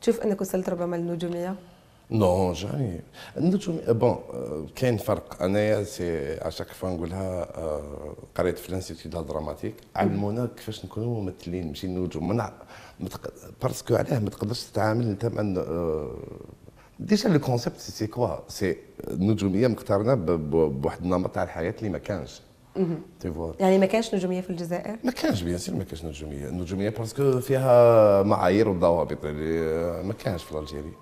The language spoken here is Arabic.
تشوف انك وصلت ربما للنجوميه نو جاني النجوم بون آه، كاين فرق انايا سي اشاك فوا نقولها آه، قريت في الانستيتي دو دراماتيك علمونا كيفاش نكونوا ممثلين ماشي نجوم منع باسكو علاه ما تقدرش تتعامل انت مع آه، ديجا لو كونسيبت سي كوا سي النجوميه مقترنه بواحد النمط تاع الحياه اللي ما كانش تيفوار يعني ما كانش نجوميه في الجزائر؟ ما كانش بيان سير ما كانش نجوميه، النجوميه باسكو فيها معايير وضوابط اللي يعني ما كانش في الجزائر